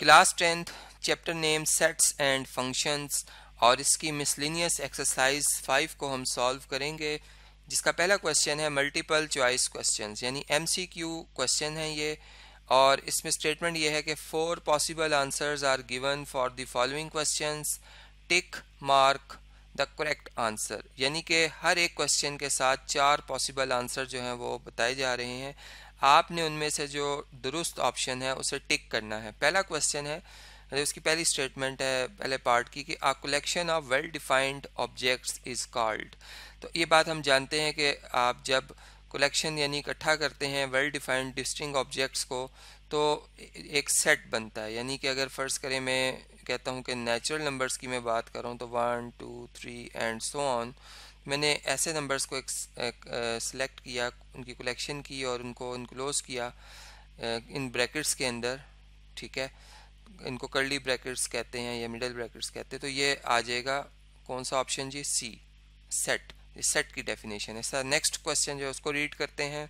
class tenth chapter name sets and functions और इसकी miscellaneous exercise five को हम सॉल्व करेंगे जिसका पहला क्वेश्चन है मल्टीपल चॉइस क्वेश्चन यानी एम सी क्यू क्वेश्चन है ये और इसमें स्टेटमेंट ये है कि four possible answers are given for the following questions tick mark the correct answer यानी कि हर एक क्वेश्चन के साथ चार पॉसिबल आंसर जो हैं वो बताए जा रहे हैं आपने उनमें से जो दुरुस्त ऑप्शन है उसे टिक करना है पहला क्वेश्चन है उसकी पहली स्टेटमेंट है पहले पार्ट की कि a collection of well defined objects is called तो ये बात हम जानते हैं कि आप जब कलेक्शन यानी इकट्ठा करते हैं वेल डिफाइंड डिस्टिंग ऑब्जेक्ट्स को तो एक सेट बनता है यानी कि अगर फ़र्ज़ करें मैं कहता हूँ कि नेचुरल नंबर्स की मैं बात करूँ तो one two three and so on मैंने ऐसे नंबर्स को सिलेक्ट किया उनकी कलेक्शन की और उनको इनक्लोज किया इन ब्रैकेट्स के अंदर ठीक है इनको कर्ली ब्रैकेट्स कहते हैं या मिडल ब्रैकेट्स कहते हैं तो ये आ जाएगा कौन सा ऑप्शन जी सी सेट सेट की डेफिनेशन है सर नेक्स्ट क्वेश्चन जो है उसको रीड करते हैं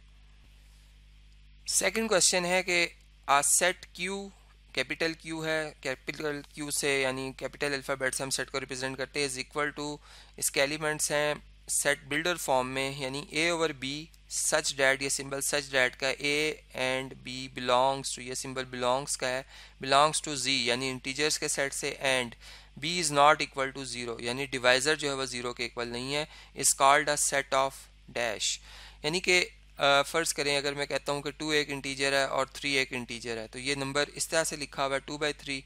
सेकंड क्वेश्चन है कि a set Q capital Q है कैपिटल क्यू से यानी कैपिटल अल्फ़ाबेट से हम सेट को रिप्रेजेंट करते हैं इज इक्वल टू इसके एलिमेंट्स हैं सेट बिल्डर फॉर्म में यानी A over B such that ये सिंबल सच डैट का A and B belongs to ये सिंबल बिलोंग्स का है बिलोंग्स टू जी यानी इंटीजर्स के सेट से and B is not equal to zero यानी डिवाइज़र जो है वह ज़ीरो के इक्वल नहीं है is called a set of dash यानी कि फ़र्ज़ करें अगर मैं कहता हूँ कि टू एक इंटीजर है और थ्री एक इंटीजर है तो ये नंबर इस तरह से लिखा हुआ है टू बाई थ्री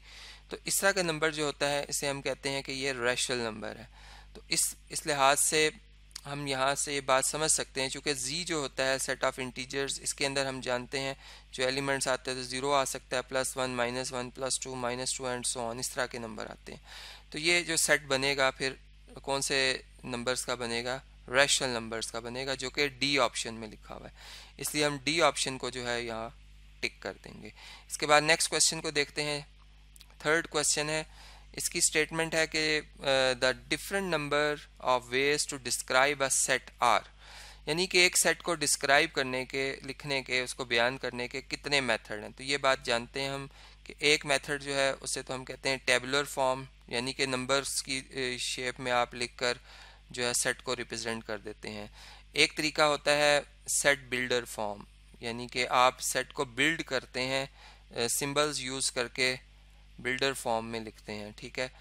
तो इस तरह का नंबर जो होता है इसे हम कहते हैं कि ये रैशनल नंबर है तो इस इस लिहाज से हम यहाँ से ये बात समझ सकते हैं चूँकि जी जो होता है सेट ऑफ़ इंटीजर्स इसके अंदर हम जानते हैं जो एलिमेंट्स आते हैं तो ज़ीरो आ सकता है plus one minus one plus two minus two and so on इस तरह के नंबर आते हैं तो ये जो सेट बनेगा फिर कौन से नंबर्स का बनेगा रैशनल नंबर्स का बनेगा जो कि डी ऑप्शन में लिखा हुआ है इसलिए हम डी ऑप्शन को जो है यहाँ टिक कर देंगे इसके बाद नेक्स्ट क्वेश्चन को देखते हैं थर्ड क्वेश्चन है इसकी स्टेटमेंट है कि the different number of ways to describe a set are यानी कि एक सेट को डिस्क्राइब करने के लिखने के उसको बयान करने के कितने मेथड हैं तो ये बात जानते हैं हम कि एक मेथड जो है उसे तो हम कहते हैं टेबुलर फॉर्म यानी कि नंबर्स की शेप में आप लिखकर कर जो है सेट को रिप्रेजेंट कर देते हैं एक तरीका होता है सेट बिल्डर फॉर्म यानी कि आप सेट को बिल्ड करते हैं सिंबल्स यूज़ करके बिल्डर फॉर्म में लिखते हैं ठीक है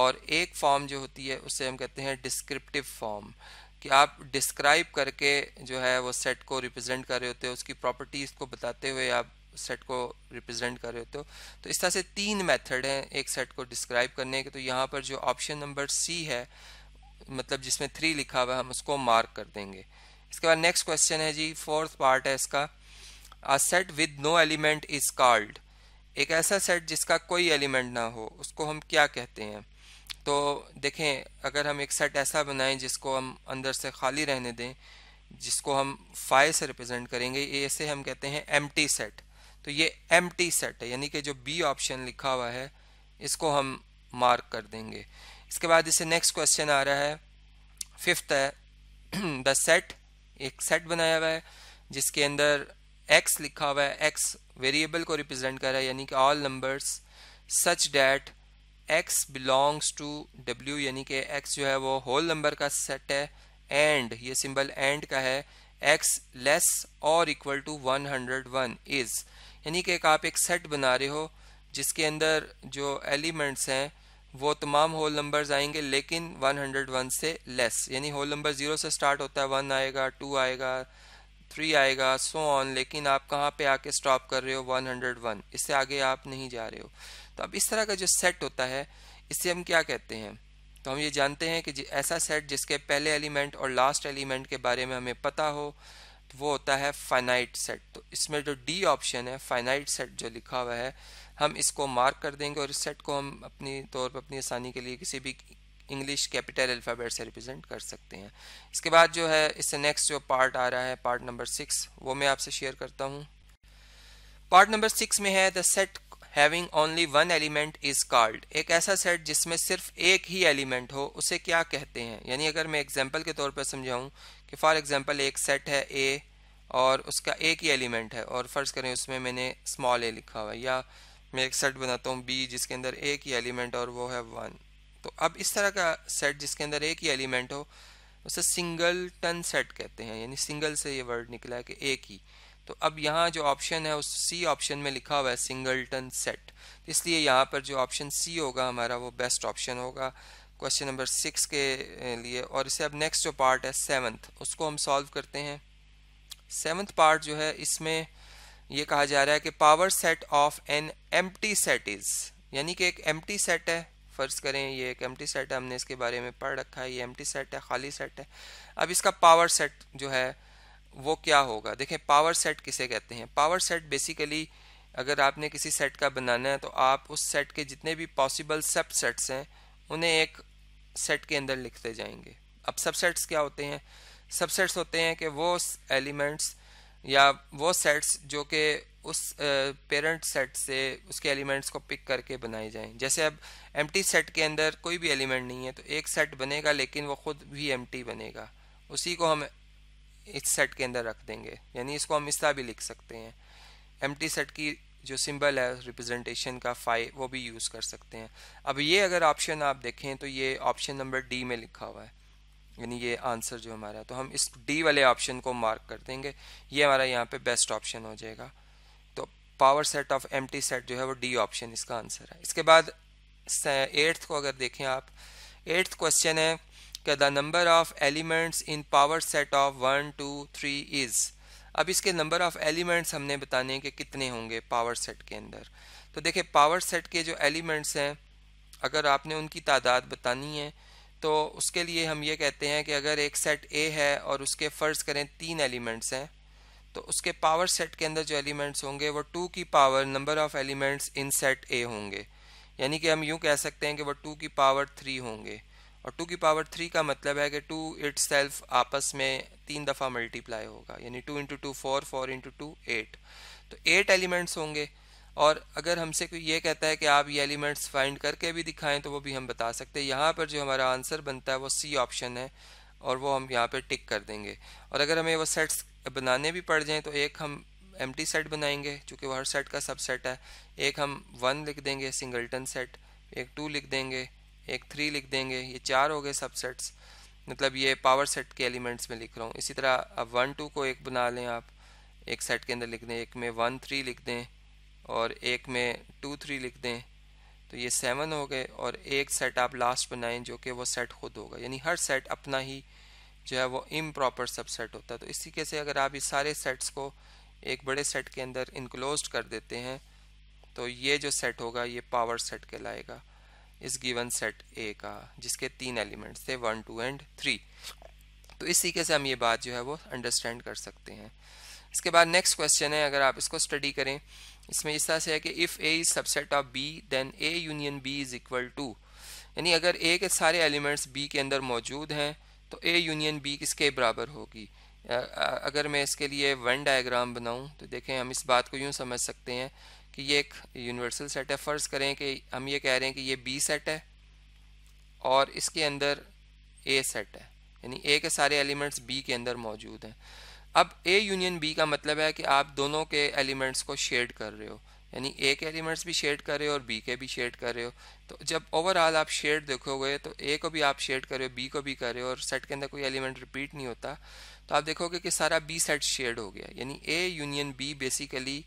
और एक फॉर्म जो होती है उसे हम कहते हैं डिस्क्रिप्टिव फॉर्म कि आप डिस्क्राइब करके जो है वो सेट को रिप्रेजेंट कर रहे होते हो उसकी प्रॉपर्टीज़ को बताते हुए आप सेट को रिप्रेजेंट कर रहे होते हो तो इस तरह से तीन मेथड हैं एक सेट को डिस्क्राइब करने के तो यहाँ पर जो ऑप्शन नंबर सी है मतलब जिसमें थ्री लिखा हुआ है हम उसको मार्क कर देंगे इसके बाद नेक्स्ट क्वेश्चन है जी फोर्थ पार्ट है इसका a set with no element is called एक ऐसा सेट जिसका कोई एलिमेंट ना हो उसको हम क्या कहते हैं तो देखें अगर हम एक सेट ऐसा बनाएं जिसको हम अंदर से खाली रहने दें जिसको हम फाइव से रिप्रेजेंट करेंगे ऐसे हम कहते हैं एम सेट तो ये एम सेट है यानी कि जो बी ऑप्शन लिखा हुआ है इसको हम मार्क कर देंगे इसके बाद इसे नेक्स्ट क्वेश्चन आ रहा है फिफ्थ है द सेट एक सेट बनाया हुआ है जिसके अंदर एक्स लिखा हुआ है एक्स वेरिएबल को रिप्रेजेंट कर रहा है यानी कि all numbers such that X belongs to W यानी कि एक्स जो है वो होल नंबर का सेट है एंड ये सिंबल एंड का है एक्स लेस और इक्वल टू 101 इज़ यानी कि एक आप एक सेट बना रहे हो जिसके अंदर जो एलिमेंट्स हैं वो तमाम होल नंबर्स आएंगे लेकिन 101 से लेस यानी होल नंबर ज़ीरो से स्टार्ट होता है वन आएगा टू आएगा थ्री आएगा सो so ऑन लेकिन आप कहाँ पे आके स्टॉप कर रहे हो 101 इससे आगे आप नहीं जा रहे हो तो अब इस तरह का जो सेट होता है इसे हम क्या कहते हैं तो हम ये जानते हैं कि ऐसा सेट जिसके पहले एलिमेंट और लास्ट एलिमेंट के बारे में हमें पता हो तो वो होता है फाइनाइट सेट तो इसमें जो डी ऑप्शन है फाइनाइट सेट जो लिखा हुआ है हम इसको मार्क कर देंगे और इस सेट को हम अपनी तौर पर अपनी आसानी के लिए किसी भी इंग्लिश कैपिटल अल्फ़ाबेट से रिप्रेजेंट कर सकते हैं इसके बाद जो है इससे नेक्स्ट जो पार्ट आ रहा है पार्ट नंबर सिक्स वो मैं आपसे शेयर करता हूँ पार्ट नंबर सिक्स में है the set having only one element is called एक ऐसा सेट जिसमें सिर्फ एक ही एलिमेंट हो उसे क्या कहते हैं यानी अगर मैं एग्जाम्पल के तौर पर समझाऊँ कि फॉर एग्जाम्पल एक सेट है ए और उसका एक ही एलिमेंट है और फ़र्ज़ करें उसमें मैंने स्मॉल ए लिखा हुआ है या मैं एक सेट बनाता हूँ बी जिसके अंदर एक ही एलिमेंट और वो है वन तो अब इस तरह का सेट जिसके अंदर एक ही एलिमेंट हो उसे सिंगल टन सेट कहते हैं यानी सिंगल से ये वर्ड निकला है कि एक ही तो अब यहाँ जो ऑप्शन है उस सी ऑप्शन में लिखा हुआ है सिंगल टन सेट इसलिए यहाँ पर जो ऑप्शन सी होगा हमारा वो बेस्ट ऑप्शन होगा क्वेश्चन नंबर सिक्स के लिए और इसे अब नेक्स्ट जो पार्ट है सेवन्थ उसको हम सॉल्व करते हैं सेवन्थ पार्ट जो है इसमें ये कहा जा रहा है कि power set of an M set is यानी कि एक एम सेट है फ़र्ज़ करें ये एक एम सेट है हमने इसके बारे में पढ़ रखा है ये एम सेट है खाली सेट है अब इसका पावर सेट जो है वो क्या होगा देखें पावर सेट किसे कहते हैं पावर सेट बेसिकली अगर आपने किसी सेट का बनाना है तो आप उस सेट के जितने भी पॉसिबल सब सेट्स हैं उन्हें एक सेट के अंदर लिखते जाएंगे अब सबसेट्स क्या होते हैं सबसेट्स होते हैं कि वो एलिमेंट्स या वो सेट्स जो कि उस पेरेंट सेट से उसके एलिमेंट्स को पिक करके बनाए जाएं जैसे अब एम सेट के अंदर कोई भी एलिमेंट नहीं है तो एक सेट बनेगा लेकिन वो खुद भी एम बनेगा उसी को हम इस सेट के अंदर रख देंगे यानी इसको हम इस भी लिख सकते हैं एम सेट की जो सिंबल है रिप्रेजेंटेशन का फाइव वो भी यूज़ कर सकते हैं अब ये अगर ऑप्शन आप देखें तो ये ऑप्शन नंबर डी में लिखा हुआ है यानी ये आंसर जो हमारा तो हम इस डी वाले ऑप्शन को मार्क कर देंगे ये हमारा यहाँ पे बेस्ट ऑप्शन हो जाएगा तो power set of M set जो है वो डी ऑप्शन इसका आंसर है इसके बाद एट्थ को अगर देखें आप एट्थ क्वेश्चन है कि the number of elements in power set of one two three is अब इसके नंबर ऑफ़ एलिमेंट्स हमने बताने हैं कि कितने होंगे पावर सेट के अंदर तो देखिए पावर सेट के जो एलिमेंट्स हैं अगर आपने उनकी तादाद बतानी है तो उसके लिए हम ये कहते हैं कि अगर एक सेट ए है और उसके फ़र्ज़ करें तीन एलिमेंट्स हैं तो उसके पावर सेट के अंदर जो एलिमेंट्स होंगे वो टू की power number of elements in set A होंगे यानी कि हम यूँ कह सकते हैं कि वो टू की पावर थ्री होंगे और टू की पावर थ्री का मतलब है कि टू इट सेल्फ आपस में तीन दफ़ा मल्टीप्लाई होगा यानी two into two four four into two eight तो एट एलिमेंट्स होंगे और अगर हमसे कोई ये कहता है कि आप ये एलिमेंट्स फाइंड करके भी दिखाएं तो वो भी हम बता सकते हैं यहाँ पर जो हमारा आंसर बनता है वो सी ऑप्शन है और वो हम यहाँ पर टिक कर देंगे और अगर हमें वो सेट्स बनाने भी पड़ जाएँ तो एक हम एम सेट बनाएंगे चूँकि वो हर सेट का सब सेट है एक हम वन लिख देंगे सिंगलटन सेट एक टू लिख देंगे एक थ्री लिख देंगे ये चार हो गए सब सेट्स मतलब ये पावर सेट के एलिमेंट्स में लिख रहा हूँ इसी तरह अब वन टू को एक बना लें आप एक सेट के अंदर लिख दें एक में वन थ्री लिख दें और एक में टू थ्री लिख दें तो ये सेवन हो गए और एक सेट आप लास्ट बनाएं जो कि वो सेट खुद होगा यानी हर सेट अपना ही जो है वो इम प्रॉपर सब सेट होता है तो इस तरीके से अगर आप ये सारे सेट्स को एक बड़े सेट के अंदर इनक्लोज कर देते हैं तो ये जो सेट होगा ये पावर सेट कहलाएगा इस गिवन सेट ए का जिसके तीन एलिमेंट्स थे वन टू एंड थ्री तो इस तरीके से हम ये बात जो है वो अंडरस्टैंड कर सकते हैं इसके बाद नेक्स्ट क्वेश्चन है अगर आप इसको स्टडी करें इसमें इस तरह से है कि if A is subset of B then A union B is equal to यानी अगर ए के सारे एलिमेंट्स बी के अंदर मौजूद हैं तो ए यूनियन बी किसके बराबर होगी अगर मैं इसके लिए वन डायग्राम बनाऊं तो देखें हम इस बात को यूं समझ सकते हैं कि ये एक यूनिवर्सल सेट है फ़र्ज़ करें कि हम ये कह रहे हैं कि ये बी सेट है और इसके अंदर ए सेट है यानी ए के सारे एलिमेंट्स बी के अंदर मौजूद हैं अब ए यूनियन बी का मतलब है कि आप दोनों के एलिमेंट्स को शेड कर रहे हो यानी ए के एलिमेंट्स भी शेड कर रहे हो और बी के भी शेड कर रहे हो तो जब ओवरऑल आप शेड देखोगे तो ए को भी आप शेड कर रहे हो बी को भी कर रहे हो और सेट के अंदर कोई एलिमेंट रिपीट नहीं होता तो आप देखोगे कि सारा बी सेट शेड हो गया यानी A union B basically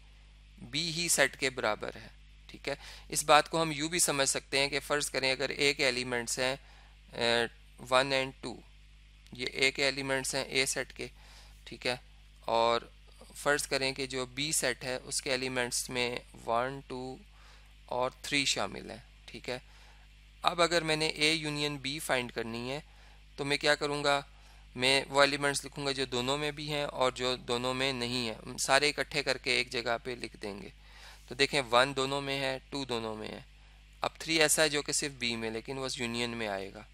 B ही सेट के बराबर है ठीक है इस बात को हम यू भी समझ सकते हैं कि फ़र्ज़ करें अगर ए के एलिमेंट्स हैं वन एंड टू ये ए के एलिमेंट्स हैं ए सेट के ठीक है और फ़र्ज़ करें कि जो बी सेट है उसके एलिमेंट्स में वन टू और थ्री शामिल हैं ठीक है अब अगर मैंने ए यूनियन बी फाइंड करनी है तो मैं क्या करूँगा मैं वो एलिमेंट्स लिखूँगा जो दोनों में भी हैं और जो दोनों में नहीं है सारे इकट्ठे करके एक जगह पे लिख देंगे तो देखें वन दोनों में है टू दोनों में है अब थ्री ऐसा है जो कि सिर्फ बी में लेकिन वो यूनियन में आएगा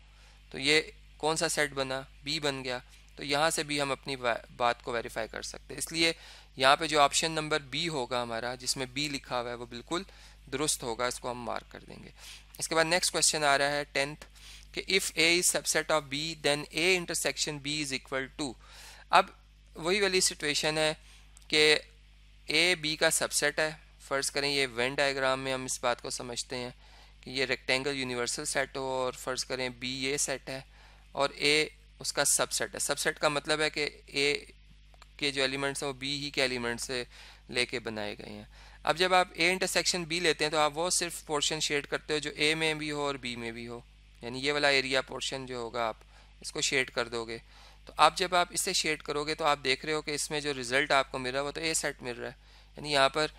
तो ये कौन सा सेट बना बी बन गया तो यहाँ से भी हम अपनी बात को वेरीफाई कर सकते हैं इसलिए यहाँ पे जो ऑप्शन नंबर बी होगा हमारा जिसमें बी लिखा हुआ है वो बिल्कुल दुरुस्त होगा इसको हम मार्क कर देंगे इसके बाद नेक्स्ट क्वेश्चन आ रहा है टेंथ कि if A is subset of B then A intersection B is equal to अब वही वाली सिचुएशन है कि ए बी का सबसेट है फ़र्ज़ करें ये वेन डायग्राम में हम इस बात को समझते हैं कि ये रेक्टेंगल यूनिवर्सल सेट हो और फ़र्ज़ करें बी ये सेट है और ए उसका सबसेट है सबसेट का मतलब है कि ए के जो एलिमेंट्स हैं वो बी ही के एलिमेंट्स से लेके बनाए गए हैं अब जब आप ए इंटरसेक्शन बी लेते हैं तो आप वो सिर्फ पोर्शन शेड करते हो जो ए में भी हो और बी में भी हो यानी ये वाला एरिया पोर्शन जो होगा आप इसको शेड कर दोगे तो आप जब आप इसे शेड करोगे तो आप देख रहे हो कि इसमें जो रिज़ल्ट आपको मिल रहा है वो तो ए सेट मिल रहा है यानी यहाँ पर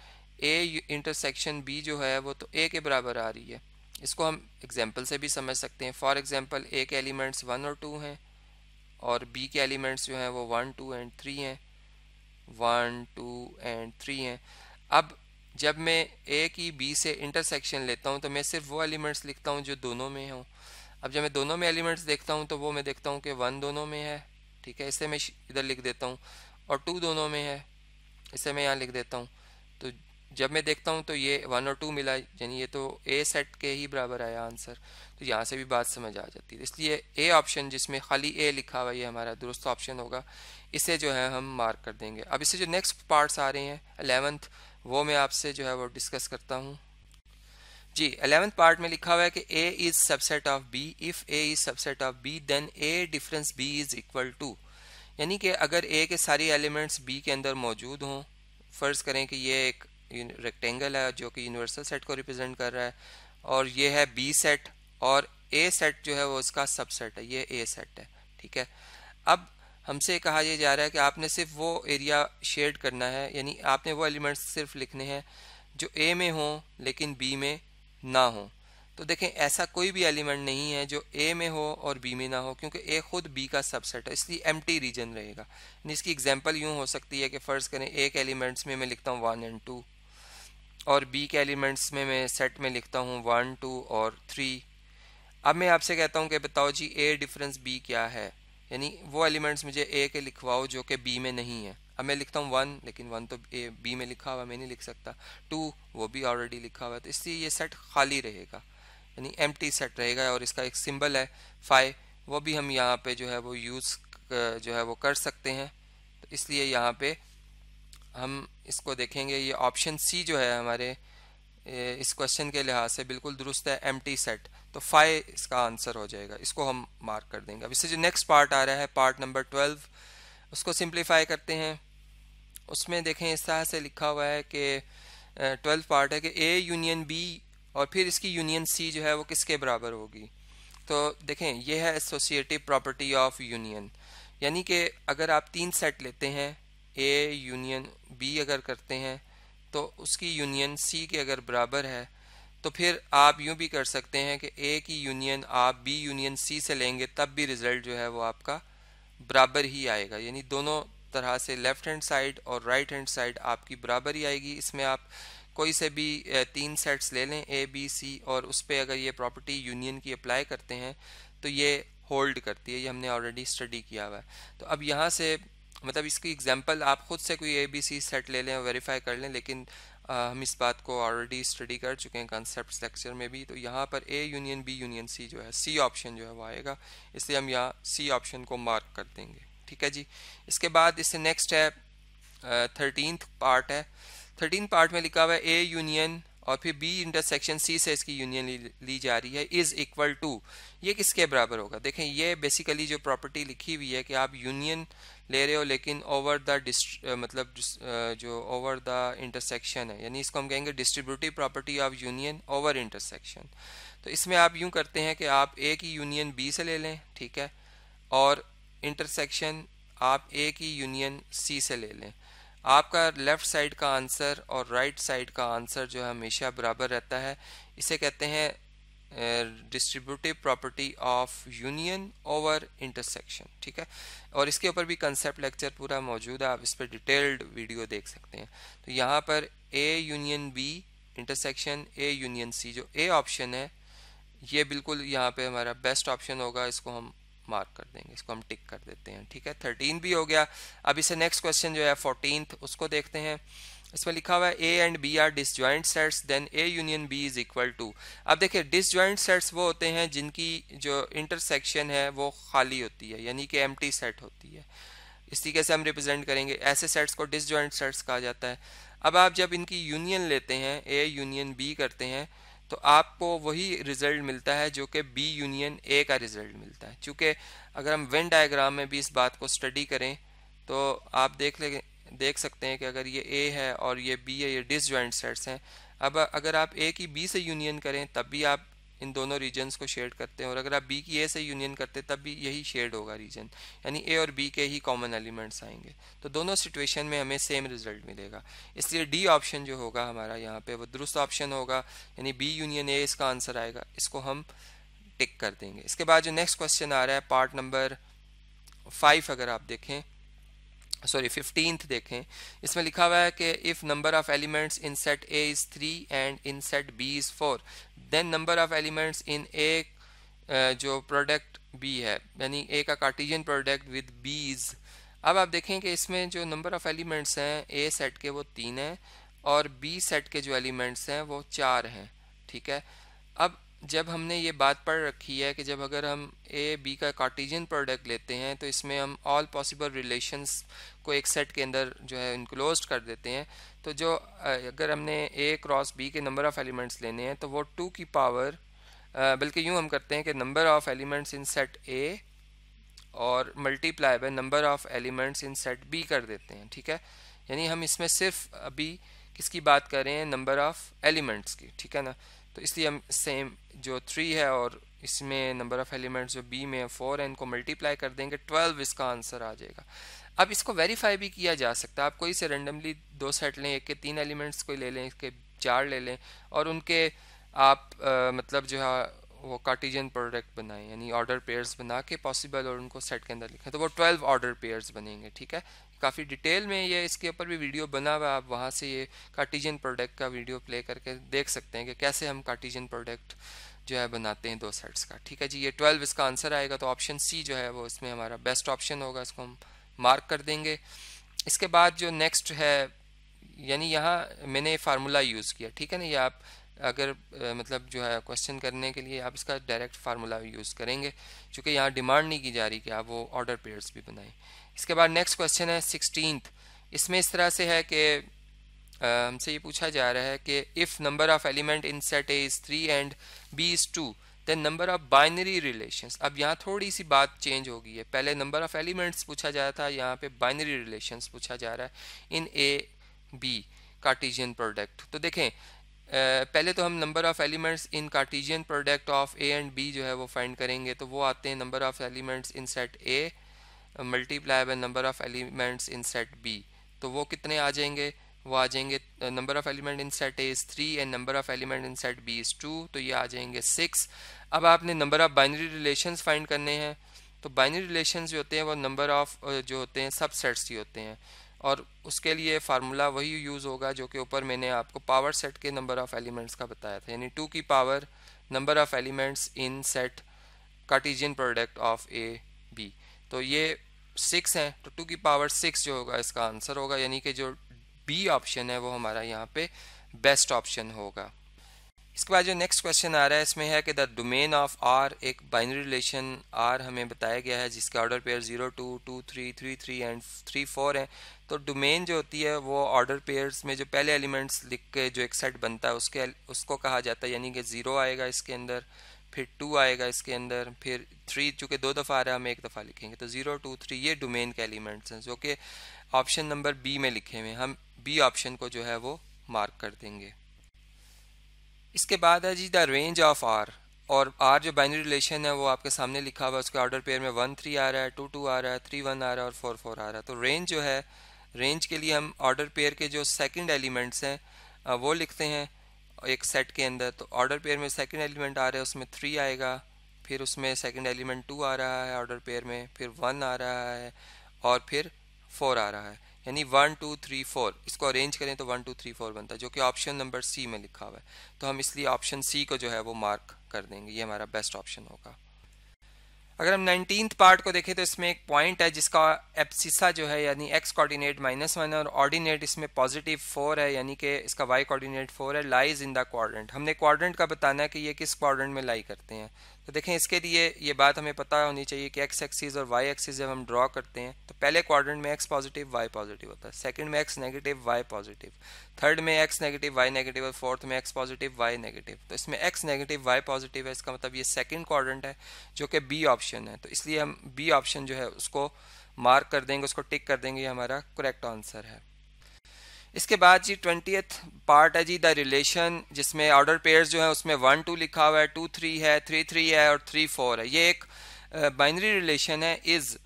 ए इंटरसेक्शन बी जो है वो तो ए के बराबर आ रही है इसको हम एग्जाम्पल से भी समझ सकते हैं फॉर एग्ज़ाम्पल ए के एलिमेंट्स वन और टू हैं और बी के एलिमेंट्स जो हैं वो वन टू एंड थ्री हैं वन टू एंड थ्री हैं अब जब मैं ए की बी से इंटरसेक्शन लेता हूँ तो मैं सिर्फ वो एलिमेंट्स लिखता हूँ जो दोनों में हों अब जब मैं दोनों में एलिमेंट्स देखता हूँ तो वो मैं देखता हूँ कि वन दोनों में है ठीक है इसे मैं इधर लिख देता हूँ और टू दोनों में है इसे मैं यहाँ लिख देता हूँ तो जब मैं देखता हूँ तो ये वन और टू मिला यानी ये तो ए सेट के ही बराबर आया आंसर तो यहाँ से भी बात समझ आ जाती है इसलिए ए ऑप्शन जिसमें खाली ए लिखा हुआ ये हमारा दुरुस्त ऑप्शन होगा इसे जो है हम मार्क कर देंगे अब इससे जो नेक्स्ट पार्ट्स आ रहे हैं अलेवंथ वो मैं आपसे जो है वो डिस्कस करता हूँ जी अलेवंथ पार्ट में लिखा हुआ है कि A is subset of B if A is subset of B then A difference B is equal to यानी कि अगर ए के सारे एलिमेंट्स बी के अंदर मौजूद हों फ़र्ज़ करें कि ये एक रेक्टेंगल है जो कि यूनिवर्सल सेट को रिप्रेजेंट कर रहा है और ये है बी सेट और ए सेट जो है वो इसका सबसेट है ये ए सेट है ठीक है अब हमसे कहा यह जा रहा है कि आपने सिर्फ वो एरिया शेड करना है यानी आपने वो एलिमेंट्स सिर्फ लिखने हैं जो ए में हो लेकिन बी में ना हो तो देखें ऐसा कोई भी एलिमेंट नहीं है जो ए में हो और बी में ना हो क्योंकि ए खुद बी का सबसेट है इसलिए एम रीजन रहेगा इसकी एग्जाम्पल यूँ हो सकती है कि फ़र्ज़ करें ए के एलिमेंट्स में मैं लिखता हूँ वन एंड टू और बी के एलिमेंट्स में मैं सेट में लिखता हूँ वन टू और थ्री अब मैं आपसे कहता हूँ कि बताओ जी ए डिफरेंस बी क्या है यानी वो एलिमेंट्स मुझे ए के लिखवाओ जो कि बी में नहीं है अब मैं लिखता हूँ वन लेकिन वन तो ए बी में लिखा हुआ मैं नहीं लिख सकता टू वो भी ऑलरेडी लिखा हुआ है तो इसलिए ये सेट खाली रहेगा यानी एम सेट रहेगा और इसका एक सिंबल है फाइव वो भी हम यहाँ पे जो है वो यूज़ जो है वो कर सकते हैं तो इसलिए यहाँ पे हम इसको देखेंगे ये ऑप्शन सी जो है हमारे इस क्वेश्चन के लिहाज से बिल्कुल दुरुस्त है एम सेट तो फाइव इसका आंसर हो जाएगा इसको हम मार्क कर देंगे अब इससे जो नेक्स्ट पार्ट आ रहा है पार्ट नंबर ट्वेल्व उसको सिंप्लीफाई करते हैं उसमें देखें इस तरह से लिखा हुआ है कि ट्वेल्व पार्ट है कि ए यूनियन बी और फिर इसकी यूनियन सी जो है वो किसके बराबर होगी तो देखें यह है एसोसिएटिव प्रॉपर्टी ऑफ यूनियन यानी कि अगर आप तीन सेट लेते हैं ए यूनियन बी अगर करते हैं तो उसकी यूनियन सी के अगर बराबर है तो फिर आप यूं भी कर सकते हैं कि ए की यूनियन आप बी यूनियन सी से लेंगे तब भी रिज़ल्ट जो है वो आपका बराबर ही आएगा यानी दोनों तरह से लेफ़्ट हैंड साइड और राइट हैंड साइड आपकी बराबर ही आएगी इसमें आप कोई से भी तीन सेट्स ले लें ए बी सी और उस पर अगर ये प्रॉपर्टी यूनियन की अप्लाई करते हैं तो ये होल्ड करती है ये हमने ऑलरेडी स्टडी किया हुआ है तो अब यहाँ से मतलब इसकी एग्जांपल आप ख़ुद से कोई ए बी सी सेट ले लें और वेरीफाई कर लें लेकिन आ, हम इस बात को ऑलरेडी स्टडी कर चुके हैं कॉन्सेप्ट लेक्चर में भी तो यहाँ पर A union B union C जो है सी ऑप्शन जो है वो आएगा इसलिए हम यहाँ सी ऑप्शन को मार्क कर देंगे ठीक है जी इसके बाद इससे नेक्स्ट है थर्टीन पार्ट है थर्टीन पार्ट में लिखा हुआ है ए यूनियन और फिर बी इंटरसेक्शन सी से इसकी यूनियन ली, ली जा रही है इज़ इक्वल टू ये किसके बराबर होगा देखें ये बेसिकली जो प्रॉपर्टी लिखी हुई है कि आप यूनियन ले रहे हो लेकिन ओवर द मतलब जो ओवर द इंटरसेक्शन है यानी इसको हम कहेंगे distributive property of union over intersection तो इसमें आप यूं करते हैं कि आप ए की यूनियन बी से ले लें ठीक है और इंटरसेक्शन आप ए की यूनियन सी से ले लें आपका लेफ़्ट साइड का आंसर और राइट right साइड का आंसर जो है हमेशा बराबर रहता है इसे कहते हैं distributive property of union over intersection ठीक है और इसके ऊपर भी कंसेप्ट लेक्चर पूरा मौजूद है आप इस पर डिटेल्ड वीडियो देख सकते हैं तो यहाँ पर A union B intersection A union C जो ए ऑप्शन है ये बिल्कुल यहाँ पे हमारा बेस्ट ऑप्शन होगा इसको हम मार्क कर देंगे इसको हम टिक कर देते हैं ठीक है थर्टीन भी हो गया अब इसे नेक्स्ट क्वेश्चन जो है फोर्टीन उसको देखते हैं इसमें लिखा हुआ है A and B are disjoint sets then A union B is equal to अब देखिए डिसजॉइंट सेट्स वो होते हैं जिनकी जो इंटरसेक्शन है वो खाली होती है यानी कि टी सेट होती है इस तरीके से हम रिप्रेजेंट करेंगे ऐसे सेट्स को डिसज्वाइंट सेट्स कहा जाता है अब आप जब इनकी यूनियन लेते हैं ए यूनियन बी करते हैं तो आपको वही रिजल्ट मिलता है जो कि बी यूनियन ए का रिजल्ट मिलता है क्योंकि अगर हम वेन डायग्राम में भी इस बात को स्टडी करें तो आप देख लेंगे देख सकते हैं कि अगर ये ए है और ये बी है ये जॉइंट सेट्स हैं अब अगर आप ए की बी से यूनियन करें तब भी आप इन दोनों रीजन्स को शेड करते हैं और अगर आप बी की ए से यूनियन करते तब भी यही शेड होगा रीजन यानी ए और बी के ही कॉमन एलिमेंट्स आएंगे तो दोनों सिचुएशन में हमें सेम रिजल्ट मिलेगा इसलिए डी ऑप्शन जो होगा हमारा यहाँ पे वो दुरुस्त ऑप्शन होगा यानी बी यूनियन ए इसका आंसर आएगा इसको हम टिक कर देंगे इसके बाद जो नेक्स्ट क्वेश्चन आ रहा है पार्ट नंबर फाइव अगर आप देखें सॉरी फिफ्टींथ देखें इसमें लिखा हुआ है कि if number of elements in set A is three and in set B is four then number of elements in A जो प्रोडक्ट बी है यानी ए का कार्टिजन प्रोडक्ट विद बीज अब आप देखें कि इसमें जो नंबर ऑफ़ एलिमेंट्स हैं ए सेट के वो तीन हैं और बी सेट के जो एलिमेंट्स हैं वो चार हैं ठीक है अब जब हमने ये बात पढ़ रखी है कि जब अगर हम ए बी का कार्टिजन प्रोडक्ट लेते हैं तो इसमें हम ऑल पॉसिबल रिलेशंस को एक सेट के अंदर जो है इनक्लोज कर देते हैं तो जो अगर हमने ए क्रॉस बी के नंबर ऑफ़ एलिमेंट्स लेने हैं तो वो टू की पावर बल्कि यूँ हम करते हैं कि number of elements in set A और multiply by number of elements in set B कर देते हैं ठीक है यानी हम इसमें सिर्फ अभी किसकी बात कर रहे हैं नंबर ऑफ़ एलिमेंट्स की ठीक है ना तो इसलिए हम सेम जो थ्री है और इसमें नंबर ऑफ़ एलिमेंट्स जो बी में फोर है इनको मल्टीप्लाई कर देंगे ट्वेल्व इसका आंसर आ जाएगा अब इसको वेरीफाई भी किया जा सकता है आप कोई से रेंडमली दो सेट लें एक के तीन एलिमेंट्स को ले लें इसके चार ले लें और उनके आप आ, मतलब जो है वो कार्टिजन प्रोडक्ट बनाएं यानी ऑर्डर पेयर्स बना के पॉसिबल और उनको सेट के अंदर लिखें तो वो ट्वेल्व ऑर्डर पेयर्स बनेंगे ठीक है काफ़ी डिटेल में ये इसके ऊपर भी वीडियो बना हुआ आप वहाँ से ये कार्टिजन प्रोडक्ट का वीडियो प्ले करके देख सकते हैं कि कैसे हम कार्टिजन प्रोडक्ट जो है बनाते हैं दो सेट्स का ठीक है जी ये ट्वेल्व इसका आंसर आएगा तो ऑप्शन सी जो है वो इसमें हमारा बेस्ट ऑप्शन होगा इसको हम मार्क कर देंगे इसके बाद जो नेक्स्ट है यानी यहाँ मैंने फार्मूला यूज़ किया ठीक है ना ये आप अगर आ, मतलब जो है क्वेश्चन करने के लिए आप इसका डायरेक्ट फार्मूला यूज़ करेंगे चूँकि यहाँ डिमांड नहीं की जा रही कि आप वो ऑर्डर पेयर्स भी बनाएं इसके बाद नेक्स्ट क्वेश्चन है सिक्सटीन इसमें इस तरह से है कि हमसे ये पूछा जा रहा है कि if number of element in set A is three and B is two then number of binary relation अब यहाँ थोड़ी सी बात चेंज हो गई है पहले नंबर ऑफ़ एलिमेंट्स पूछा जा रहा था यहाँ पे बाइनरी रिलेशन पूछा जा रहा है in A B Cartesian product तो देखें पहले तो हम number of elements in Cartesian product of A and B जो है वो फाइंड करेंगे तो वो आते हैं number of elements in set A multiply by number of elements in set B तो वो कितने आ जाएंगे वो आ जाएंगे number of element in set A is three and number of element in set B is two तो ये आ जाएंगे सिक्स अब आपने number of binary relation find करने हैं तो बाइनरी रिलेशन जो होते हैं वो नंबर ऑफ़ जो होते हैं सबसेट्स ही होते हैं और उसके लिए फार्मूला वही यूज़ होगा जो कि ऊपर मैंने आपको पावर सेट के नंबर ऑफ़ एलिमेंट्स का बताया था यानी टू की power number of elements in set Cartesian product of A B तो ये सिक्स हैं तो टू की पावर सिक्स जो होगा इसका आंसर होगा यानी कि जो बी ऑप्शन है वो हमारा यहाँ पे बेस्ट ऑप्शन होगा इसके बाद जो नेक्स्ट क्वेश्चन आ रहा है इसमें है कि द डोमेन ऑफ आर एक बाइनरी रिलेशन आर हमें बताया गया है जिसके order pair zero two two three three three and three four हैं तो डोमेन जो होती है वो ऑर्डर पेयर्स में जो पहले एलिमेंट्स लिख के जो एक सेट बनता है उसके उसको कहा जाता है यानी कि ज़ीरो आएगा इसके अंदर फिर टू आएगा इसके अंदर फिर थ्री चूँकि दो दफ़ा आ रहा है हम एक दफ़ा लिखेंगे तो ज़ीरो टू थ्री ये डोमेन के एलिमेंट्स हैं जो कि ऑप्शन नंबर बी में लिखे हुए हैं हम बी ऑप्शन को जो है वो मार्क कर देंगे इसके बाद है G the range of R और आर जो बाइनरी रिलेशन है वो आपके सामने लिखा हुआ है उसके ऑर्डर पेयर में वन थ्री आ रहा है टू टू आ रहा है थ्री वन आ रहा है और फोर फोर आ रहा है तो रेंज जो है रेंज के लिए हम ऑर्डर पेयर के जो सेकंड एलिमेंट्स हैं वो लिखते हैं एक सेट के अंदर तो ऑर्डर पेयर में सेकंड एलिमेंट आ रहा है उसमें थ्री आएगा फिर उसमें सेकेंड एलिमेंट टू आ रहा है ऑर्डर पेयर में फिर वन आ रहा है और फिर फोर आ रहा है यानी वन टू थ्री फोर इसको अरेंज करें तो वन टू थ्री फोर बनता है जो कि ऑप्शन नंबर सी में लिखा हुआ है तो हम इसलिए ऑप्शन सी को जो है वो मार्क कर देंगे ये हमारा बेस्ट ऑप्शन होगा अगर हम नाइनटीन पार्ट को देखें तो इसमें एक पॉइंट है जिसका एप्सिसा जो है यानी एक्स कोऑर्डिनेट माइनस वन है और ऑर्डिनेट इसमें पॉजिटिव फोर है यानी कि इसका वाई कोऑर्डिनेट फोर है लाइज इन द क्वाड्रेंट हमने क्वाड्रेंट का बताना है कि ये किस क्वाड्रेंट में लाई करते हैं तो देखें इसके लिए ये बात हमें पता होनी चाहिए कि एक्स एक्सिस और वाई एक्सिस जब हम ड्रॉ करते हैं तो पहले क्वाड्रेंट में एक्स पॉजिटिव वाई पॉजिटिव होता है सेकंड में X negative Y positive third में एक्स नेगेटिव वाई नेगेटिव और फोर्थ में एक्स पॉजिटिव वाई नेगेटिव तो इसमें एक्स नेगेटिव वाई पॉजिटिव है इसका मतलब ये सेकेंड क्वाड्रेंट है जो कि बी ऑप्शन है तो इसलिए हम बी ऑप्शन जो है उसको मार्क कर देंगे उसको टिक कर देंगे ये हमारा करेक्ट आंसर है इसके बाद जी ट्वेंटी पार्ट है जी द रिलेशन जिसमें ऑर्डर पेयर्स जो है उसमें वन टू लिखा हुआ है टू थ्री है थ्री थ्री है और थ्री फोर है ये एक बाइनरी रिलेशन है इज़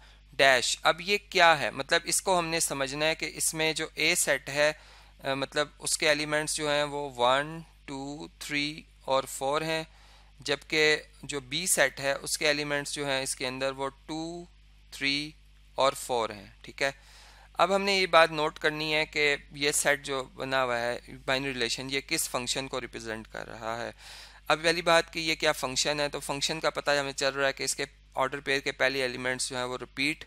डैश अब ये क्या है मतलब इसको हमने समझना है कि इसमें जो ए सेट है uh, मतलब उसके एलिमेंट्स जो हैं वो वन टू थ्री और फोर हैं जबकि जो बी सेट है उसके एलिमेंट्स जो हैं इसके अंदर वो टू थ्री और फोर हैं ठीक है अब हमने ये बात नोट करनी है कि ये सेट जो बना हुआ है बाइनरी रिलेशन ये किस फंक्शन को रिप्रेजेंट कर रहा है अब पहली बात कि ये क्या फंक्शन है तो फंक्शन का पता हमें चल रहा है कि इसके ऑर्डर पेयर के पहले एलिमेंट्स जो हैं वो रिपीट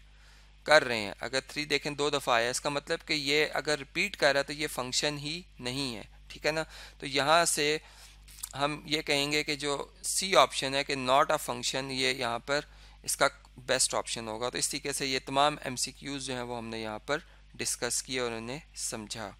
कर रहे हैं अगर थ्री देखें दो दफ़ा आया इसका मतलब कि ये अगर रिपीट कर रहा है तो ये फंक्शन ही नहीं है ठीक है ना तो यहाँ से हम ये कहेंगे कि जो सी ऑप्शन है कि नॉट अ फंक्शन ये यहाँ पर इसका बेस्ट ऑप्शन होगा तो इस तरीके से ये तमाम एम जो हैं वो हमने यहाँ पर डिस्कस किए और उन्हें समझा